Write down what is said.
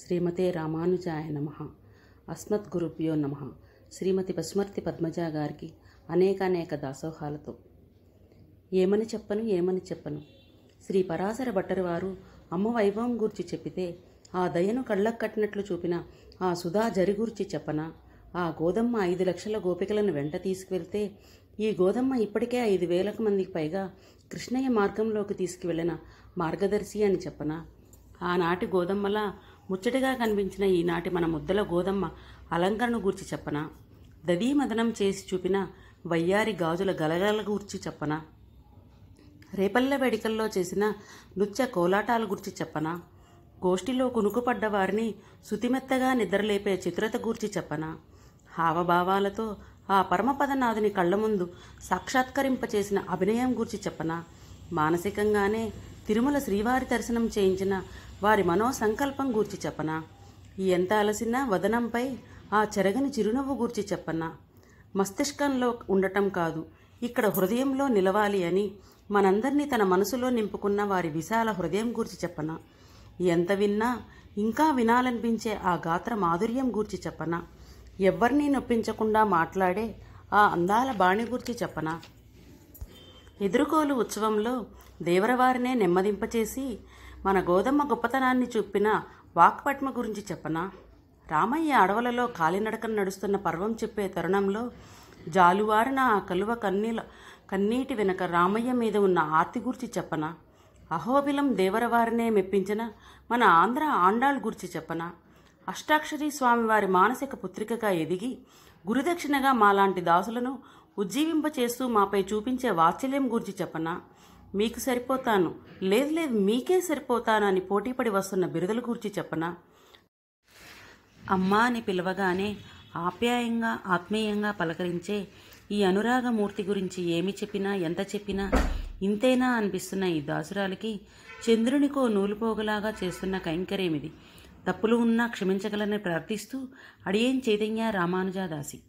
శ్రీమతే రామానుజాయ నమ అస్మత్ గురుభ్యో నమ శ్రీమతి పశుమర్తి పద్మజ గారికి అనేకానేక దాసోహాలతో ఏమని చెప్పను ఏమని చెప్పను శ్రీ పరాశర భట్టరి వారు అమ్మ వైభవం గూర్చి చెప్పితే ఆ దయను కళ్ళకు కట్టినట్లు చూపిన ఆ సుధా జరిగూర్చి చెప్పనా ఆ గోదమ్మ ఐదు లక్షల గోపికలను వెంట తీసుకువెళ్తే ఈ గోదమ్మ ఇప్పటికే ఐదు వేలకు మందికి పైగా కృష్ణయ్య మార్గంలోకి తీసుకువెళ్ళిన మార్గదర్శి అని చెప్పనా ఆనాటి గోదమ్మలా ముచ్చటిగా కనిపించిన ఈనాటి మన ముద్దల గోధుమ అలంకరణ గూర్చి చెప్పనా దదీమదనం చేసి చూపిన వయ్యారి గాజుల గలగల గూర్చి చెప్పనా రేపల్లె వేడికల్లో చేసిన నృత్య కోలాటాల గురించి చెప్పనా గోష్ఠిలో కునుకుపడ్డ వారిని శుతిమెత్తగా నిద్రలేపే చిత్రత గూర్చి చెప్పనా హావభావాలతో ఆ పరమపదనాథుని కళ్ళ ముందు సాక్షాత్కరింపచేసిన అభినయం గూర్చి చెప్పనా మానసికంగానే తిరుమల శ్రీవారి దర్శనం చేయించిన వారి మనోసంకల్పం గూర్చి చెప్పనా ఎంత అలసినా వదనంపై ఆ చెరగని చిరునవ్వు గూర్చి చెప్పనా మస్తిష్కంలో ఉండటం కాదు ఇక్కడ హృదయంలో నిలవాలి అని మనందరినీ తన మనసులో నింపుకున్న వారి విశాల హృదయం గూర్చి చెప్పనా ఎంత విన్నా ఇంకా వినాలనిపించే ఆ గాత్ర మాధుర్యం గూర్చి చెప్పనా ఎవరినీ నొప్పించకుండా మాట్లాడే ఆ అందాల బాణి గూర్చి చెప్పనా ఎదురుకోలు ఉత్సవంలో దేవరవారినే నెమ్మదింపచేసి మన గోధుమ గొప్పతనాన్ని చూపిన వాక్పట్మ గురించి చెప్పనా రామయ్య అడవులలో కాలినడకన నడుస్తున్న పర్వం చెప్పే తరుణంలో జాలువారిన ఆ కలువ కన్నీల కన్నీటి వెనక రామయ్య మీద ఉన్న ఆర్తి గురించి చెప్పనా అహోబిలం దేవరవారినే మెప్పించిన మన ఆంధ్ర ఆండాల్ గురించి చెప్పనా అష్టాక్షరి స్వామివారి మానసిక పుత్రికగా ఎదిగి గురుదక్షిణగా మాలాంటి దాసులను ఉజ్జీవింపచేస్తూ మాపై చూపించే వాత్సల్యం గురించి చెప్పనా మీకు సరిపోతాను లేదు లేదు మీకే సరిపోతానని పోటీపడి వస్తున్న బిరుదల గూర్చి చెప్పనా అమ్మా అని పిలవగానే ఆప్యాయంగా ఆత్మీయంగా పలకరించే ఈ అనురాగమూర్తి గురించి ఏమి చెప్పినా ఎంత చెప్పినా ఇంతేనా అనిపిస్తున్న ఈ దాసురాలకి చంద్రునికో నూలుపోగలాగా చేస్తున్న కైంకర్యమిది తప్పులు ఉన్నా క్షమించగలని ప్రార్థిస్తూ అడియేం చైతన్య రామానుజాదాసి